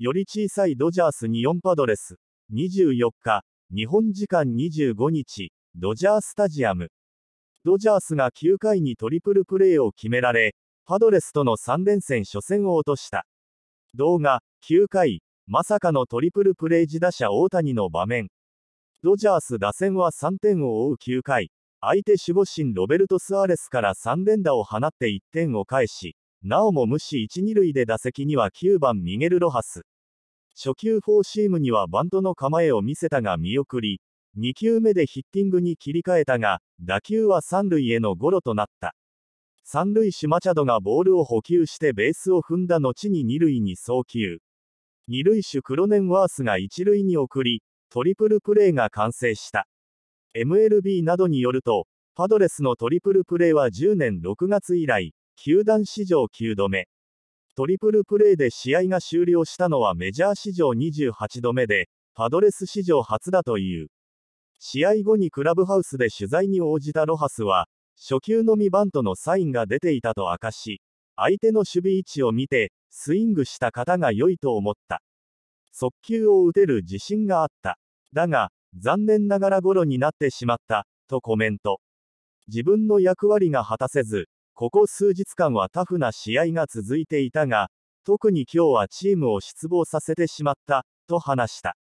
より小さいドジャースに4パドレス。24日、日本時間25日、ドジャースタジアム。ドジャースが9回にトリプルプレーを決められ、パドレスとの3連戦初戦を落とした。動画、9回、まさかのトリプルプレー自打者大谷の場面。ドジャース打線は3点を追う9回、相手守護神ロベルト・スアレスから3連打を放って1点を返し、なおも無視1、2塁で打席には9番ミゲル・ロハス。初球フォーシームにはバントの構えを見せたが見送り、2球目でヒッティングに切り替えたが、打球は3塁へのゴロとなった。3塁手マチャドがボールを補給してベースを踏んだ後に2塁に送球。2塁手クロネンワースが1塁に送り、トリプルプレーが完成した。MLB などによると、パドレスのトリプルプレーは10年6月以来、球団史上9度目。トリプルプレーで試合が終了したのはメジャー史上28度目で、パドレス史上初だという。試合後にクラブハウスで取材に応じたロハスは、初球のみバントのサインが出ていたと明かし、相手の守備位置を見て、スイングした方が良いと思った。速球を打てる自信があった。だが、残念ながらゴロになってしまった、とコメント。自分の役割が果たせず、ここ数日間はタフな試合が続いていたが、特に今日はチームを失望させてしまった、と話した。